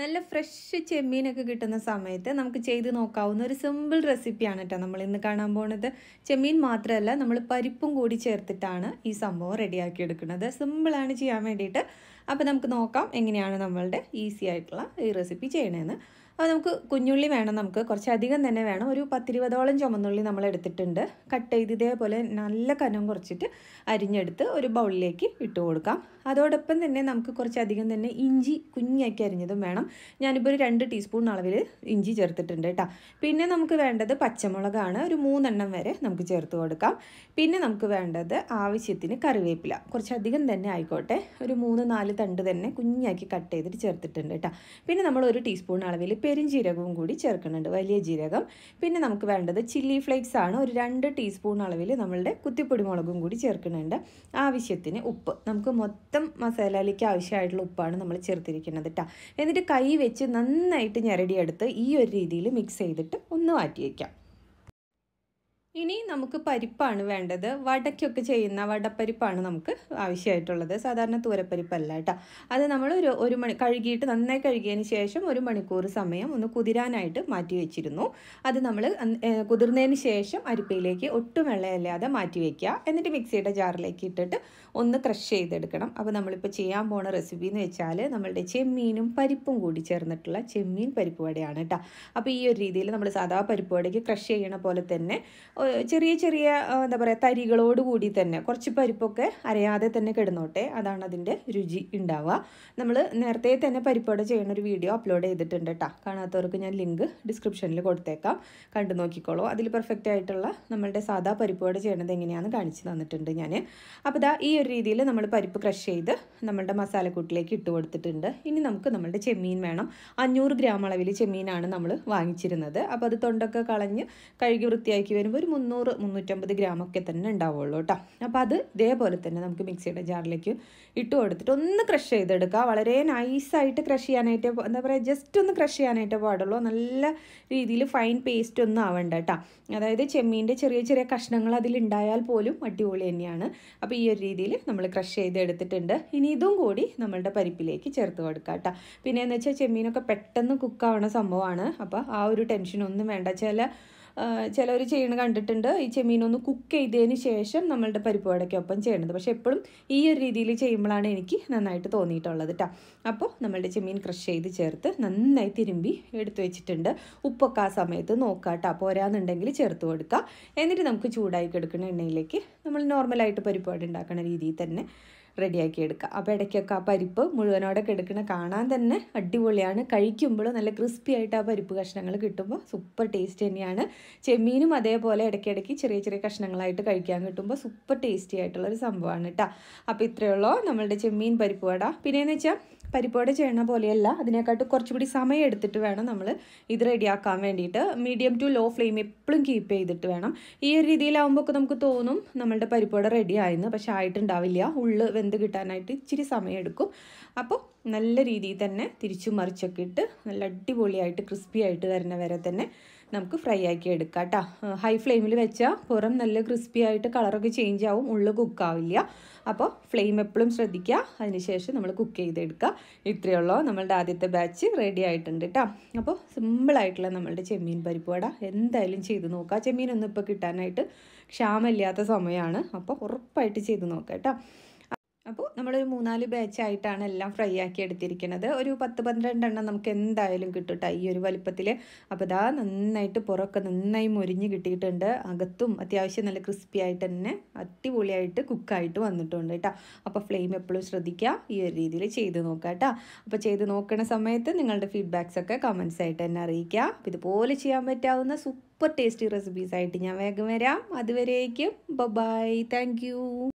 നല്ല ഫ്രഷ് ചെമ്മീനൊക്കെ കിട്ടുന്ന സമയത്ത് നമുക്ക് ചെയ്ത് നോക്കാവുന്ന ഒരു സിമ്പിൾ റെസിപ്പിയാണ് കേട്ടോ നമ്മൾ ഇന്ന് കാണാൻ പോണത് ചെമ്മീൻ മാത്രമല്ല നമ്മൾ പരിപ്പും കൂടി ചേർത്തിട്ടാണ് ഈ സംഭവം റെഡിയാക്കി എടുക്കുന്നത് സിമ്പിളാണ് ചെയ്യാൻ വേണ്ടിയിട്ട് അപ്പോൾ നമുക്ക് നോക്കാം എങ്ങനെയാണ് നമ്മളുടെ ഈസി ആയിട്ടുള്ള ഈ റെസിപ്പി ചെയ്യണമെന്ന് അപ്പോൾ നമുക്ക് കുഞ്ഞുള്ളി വേണം നമുക്ക് കുറച്ചധികം തന്നെ വേണം ഒരു പത്തിരുപതോളം ചുമന്നുള്ളി നമ്മൾ എടുത്തിട്ടുണ്ട് കട്ട് ചെയ്ത് ഇതേപോലെ നല്ല കനം കുറച്ചിട്ട് അരിഞ്ഞെടുത്ത് ഒരു ബൗളിലേക്ക് ഇട്ട് കൊടുക്കാം അതോടൊപ്പം തന്നെ നമുക്ക് കുറച്ചധികം തന്നെ ഇഞ്ചി കുഞ്ഞാക്കി അരിഞ്ഞതും വേണം ഞാനിപ്പോൾ ഒരു രണ്ട് ടീസ്പൂൺ അളവിൽ ഇഞ്ചി ചേർത്തിട്ടുണ്ട് കേട്ടോ പിന്നെ നമുക്ക് വേണ്ടത് പച്ചമുളകാണ് ഒരു മൂന്നെണ്ണം വരെ നമുക്ക് ചേർത്ത് കൊടുക്കാം പിന്നെ നമുക്ക് വേണ്ടത് ആവശ്യത്തിന് കറിവേപ്പില കുറച്ചധികം തന്നെ ആയിക്കോട്ടെ ഒരു മൂന്ന് നാല് തണ്ട് തന്നെ കുഞ്ഞാക്കി കട്ട് ചെയ്തിട്ട് ചേർത്തിട്ടുണ്ട് കേട്ടോ പിന്നെ നമ്മൾ ഒരു ടീസ്പൂൺ അളവിൽ പെരുംജീരകവും കൂടി ചേർക്കുന്നുണ്ട് വലിയ ജീരകം പിന്നെ നമുക്ക് വേണ്ടത് ചില്ലി ഫ്ലേക്സ് ആണ് ഒരു രണ്ട് ടീസ്പൂൺ അളവിൽ നമ്മളുടെ കുത്തിപ്പൊടി മുളകും കൂടി ചേർക്കുന്നുണ്ട് ആവശ്യത്തിന് ഉപ്പ് നമുക്ക് മൊത്തം മസാലയിലേക്ക് ആവശ്യമായിട്ടുള്ള ഉപ്പാണ് നമ്മൾ ചേർത്തിരിക്കുന്നത് കേട്ടോ എന്നിട്ട് കൈ വെച്ച് നന്നായിട്ട് ഞെരടിയെടുത്ത് ഈ ഒരു രീതിയിൽ മിക്സ് ചെയ്തിട്ട് ഒന്ന് മാറ്റി വയ്ക്കാം ഇനി നമുക്ക് പരിപ്പാണ് വേണ്ടത് വടയ്ക്കൊക്കെ ചെയ്യുന്ന വടപ്പരിപ്പാണ് നമുക്ക് ആവശ്യമായിട്ടുള്ളത് സാധാരണ തൂരപ്പരിപ്പല്ല കേട്ടോ അത് നമ്മൾ ഒരു ഒരു മണി കഴുകിയിട്ട് നന്നായി കഴുകിയതിന് ശേഷം ഒരു മണിക്കൂർ സമയം ഒന്ന് കുതിരാനായിട്ട് മാറ്റി വെച്ചിരുന്നു അത് നമ്മൾ കുതിർന്നതിന് ശേഷം അരിപ്പയിലേക്ക് ഒട്ടും വെള്ളയല്ലാതെ മാറ്റി വയ്ക്കുക എന്നിട്ട് മിക്സിയുടെ ജാറിലേക്ക് ഇട്ടിട്ട് ഒന്ന് ക്രഷ് ചെയ്തെടുക്കണം അപ്പോൾ നമ്മളിപ്പോൾ ചെയ്യാൻ പോണ റെസിപ്പി എന്ന് വെച്ചാൽ നമ്മളുടെ ചെമ്മീനും പരിപ്പും കൂടി ചേർന്നിട്ടുള്ള ചെമ്മീൻ പരിപ്പ് വടയാണ് കേട്ടോ അപ്പോൾ ഈ ഒരു രീതിയിൽ നമ്മൾ സാധാ പരിപ്പ് വടയ്ക്ക് ക്രഷ് ചെയ്യണ പോലെ തന്നെ ചെറിയ ചെറിയ എന്താ പറയുക തരികളോട് കൂടി തന്നെ കുറച്ച് പരിപ്പൊക്കെ അരയാതെ തന്നെ കിടന്നോട്ടെ അതാണ് അതിൻ്റെ രുചി ഉണ്ടാവുക നമ്മൾ നേരത്തെ തന്നെ പരിപ്പോടെ ചെയ്യുന്ന ഒരു വീഡിയോ അപ്ലോഡ് ചെയ്തിട്ടുണ്ട് കേട്ടോ കാണാത്തവർക്ക് ഞാൻ ലിങ്ക് ഡിസ്ക്രിപ്ഷനിൽ കൊടുത്തേക്കാം കണ്ടു നോക്കിക്കോളൂ അതിൽ പെർഫെക്റ്റ് ആയിട്ടുള്ള നമ്മളുടെ സാധാ പരിപ്പോടെ ചെയ്യണത് എങ്ങനെയാണെന്ന് കാണിച്ചു തന്നിട്ടുണ്ട് ഞാൻ അപ്പോൾ ഇതാ ഈ ഒരു രീതിയിൽ നമ്മൾ പരിപ്പ് ക്രഷ് ചെയ്ത് നമ്മളുടെ മസാലക്കൂട്ടിലേക്ക് ഇട്ട് കൊടുത്തിട്ടുണ്ട് ഇനി നമുക്ക് നമ്മളുടെ ചെമ്മീൻ വേണം അഞ്ഞൂറ് ഗ്രാം അളവിൽ ചെമ്മീനാണ് നമ്മൾ വാങ്ങിച്ചിരുന്നത് അപ്പോൾ അത് തൊണ്ടൊക്കെ കളഞ്ഞ് കഴുകി വൃത്തിയാക്കി വരുമ്പോൾ ഒരു മുന്നൂറ് മുന്നൂറ്റമ്പത് ഗ്രാമൊക്കെ തന്നെ ഉണ്ടാവുള്ളൂ കേട്ടോ അപ്പോൾ അത് ഇതേപോലെ തന്നെ നമുക്ക് മിക്സിയുടെ ജാറിലേക്ക് ഇട്ട് കൊടുത്തിട്ട് ഒന്ന് ക്രഷ് ചെയ്തെടുക്കുക വളരെ നൈസായിട്ട് ക്രഷ് ചെയ്യാനായിട്ട് എന്താ പറയുക ജസ്റ്റ് ഒന്ന് ക്രഷ് ചെയ്യാനായിട്ട് പാടുള്ളൂ നല്ല രീതിയിൽ ഫൈൻ പേസ്റ്റ് ഒന്നും ആവണ്ട കേട്ടോ അതായത് ചെമ്മീൻ്റെ ചെറിയ ചെറിയ കഷ്ണങ്ങൾ അതിലുണ്ടായാൽ പോലും അടിപൊളി തന്നെയാണ് അപ്പോൾ ഈ ഒരു രീതിയിൽ നമ്മൾ ക്രഷ് ചെയ്തെടുത്തിട്ടുണ്ട് ഇനി ഇതും കൂടി നമ്മളുടെ പരിപ്പിലേക്ക് ചേർത്ത് കൊടുക്കുക കേട്ടോ പിന്നെ എന്ന് വെച്ചാൽ ചെമ്മീനൊക്കെ പെട്ടെന്ന് കുക്കാവുന്ന സംഭവമാണ് അപ്പോൾ ആ ഒരു ടെൻഷനൊന്നും വേണ്ട ചില ചിലർ ചെയ്യണ കണ്ടിട്ടുണ്ട് ഈ ചെമ്മീനൊന്ന് കുക്ക് ചെയ്തതിന് ശേഷം നമ്മളുടെ പരിപ്പ് വടക്കൊപ്പം ചെയ്യണത് പക്ഷേ എപ്പോഴും ഈ ഒരു രീതിയിൽ ചെയ്യുമ്പോഴാണ് എനിക്ക് നന്നായിട്ട് തോന്നിയിട്ടുള്ളത് കേട്ടോ അപ്പോൾ നമ്മളുടെ ചെമ്മീൻ ക്രഷ് ചെയ്ത് ചേർത്ത് നന്നായി തിരുമ്പി എടുത്തു വെച്ചിട്ടുണ്ട് ഉപ്പൊക്കെ ആ സമയത്ത് നോക്കുക കേട്ടോ ഒരാന്നുണ്ടെങ്കിൽ ചേർത്ത് കൊടുക്കുക എന്നിട്ട് നമുക്ക് ചൂടായി കിടക്കുന്ന എണ്ണയിലേക്ക് നമ്മൾ നോർമലായിട്ട് പരിപ്പ് വട ഉണ്ടാക്കുന്ന രീതിയിൽ തന്നെ റെഡിയാക്കി എടുക്കുക അപ്പോൾ ഇടയ്ക്കൊക്കെ ആ പരിപ്പ് മുഴുവനോടെ കിടക്കണ കാണാൻ തന്നെ അടിപൊളിയാണ് കഴിക്കുമ്പോൾ നല്ല ക്രിസ്പി ആയിട്ട് ആ പരിപ്പ് കഷ്ണങ്ങൾ കിട്ടുമ്പോൾ സൂപ്പർ ടേസ്റ്റ് തന്നെയാണ് ചെമ്മീനും അതേപോലെ ഇടയ്ക്കിടയ്ക്ക് ചെറിയ ചെറിയ കഷ്ണങ്ങളായിട്ട് കഴിക്കാൻ കിട്ടുമ്പോൾ സൂപ്പർ ടേസ്റ്റി ആയിട്ടുള്ളൊരു സംഭവമാണ് കേട്ടോ അപ്പോൾ ഇത്രയുള്ളൂ നമ്മളുടെ ചെമ്മീൻ പരിപ്പ് വട പിന്നെയെന്ന് വെച്ചാൽ പരിപ്പോടെ ചെയ്യണ പോലെയല്ല അതിനെക്കാട്ട് കുറച്ചുകൂടി സമയം എടുത്തിട്ട് വേണം നമ്മൾ ഇത് റെഡിയാക്കാൻ വേണ്ടിയിട്ട് മീഡിയം ടു ലോ ഫ്ലെയിം എപ്പോഴും കീപ്പ് ചെയ്തിട്ട് വേണം ഈ ഒരു രീതിയിലാവുമ്പോൾ നമുക്ക് തോന്നും നമ്മളുടെ പരിപ്പോടെ റെഡി ആയെന്ന് പക്ഷേ ആയിട്ടുണ്ടാവില്ല ഉള്ളു വെന്ത് കിട്ടാനായിട്ട് ഇച്ചിരി സമയമെടുക്കും അപ്പോൾ നല്ല രീതിയിൽ തന്നെ തിരിച്ചു മറിച്ചൊക്കെ ഇട്ട് നല്ല അടിപൊളിയായിട്ട് ക്രിസ്പി ആയിട്ട് വരുന്ന വരെ തന്നെ നമുക്ക് ഫ്രൈ ആക്കി എടുക്കാം കേട്ടോ ഹൈ ഫ്ലെയിമിൽ വെച്ചാൽ പുറം നല്ല ക്രിസ്പി ആയിട്ട് കളറൊക്കെ ചേഞ്ച് ആവും ഉള്ളിൽ ആവില്ല അപ്പോൾ ഫ്ലെയിം എപ്പോഴും ശ്രദ്ധിക്കുക അതിനുശേഷം നമ്മൾ കുക്ക് ചെയ്തെടുക്കുക ഇത്രയുള്ളൂ നമ്മളുടെ ആദ്യത്തെ ബാച്ച് റെഡി ആയിട്ടുണ്ട് കേട്ടോ അപ്പോൾ സിമ്പിളായിട്ടുള്ള നമ്മളുടെ ചെമ്മീൻ പരിപ്പ് വട എന്തായാലും ചെയ്ത് നോക്കുക ചെമ്മീനൊന്നും ഇപ്പോൾ കിട്ടാനായിട്ട് ക്ഷാമമില്ലാത്ത സമയമാണ് അപ്പോൾ ഉറപ്പായിട്ട് ചെയ്ത് നോക്കാം കേട്ടോ അപ്പോൾ നമ്മളൊരു മൂന്നാല് ബാച്ചായിട്ടാണ് എല്ലാം ഫ്രൈ ആക്കി എടുത്തിരിക്കുന്നത് ഒരു പത്ത് പന്ത്രണ്ടെണ്ണം നമുക്ക് എന്തായാലും കിട്ടും ഈ ഒരു വലിപ്പത്തിൽ അപ്പോൾ ഇതാ നന്നായിട്ട് പുറമൊക്കെ നന്നായി മുരിഞ്ഞ് കിട്ടിയിട്ടുണ്ട് അകത്തും അത്യാവശ്യം നല്ല ക്രിസ്പി ആയിട്ട് തന്നെ അടിപൊളിയായിട്ട് കുക്കായിട്ട് വന്നിട്ടുണ്ട് കേട്ടോ അപ്പോൾ ഫ്ലെയിം എപ്പോഴും ശ്രദ്ധിക്കുക ഈ ഒരു രീതിയിൽ ചെയ്ത് നോക്കുക കേട്ടോ അപ്പോൾ ചെയ്ത് നോക്കുന്ന സമയത്ത് നിങ്ങളുടെ ഫീഡ്ബാക്സ് ഒക്കെ കമൻസ് ആയിട്ട് തന്നെ അറിയിക്കുക അപ്പോൾ ഇതുപോലെ ചെയ്യാൻ പറ്റാവുന്ന സൂപ്പർ ടേസ്റ്റി റെസിപ്പീസ് ആയിട്ട് ഞാൻ വേഗം വരാം അതുവരേക്കും ബൈ താങ്ക്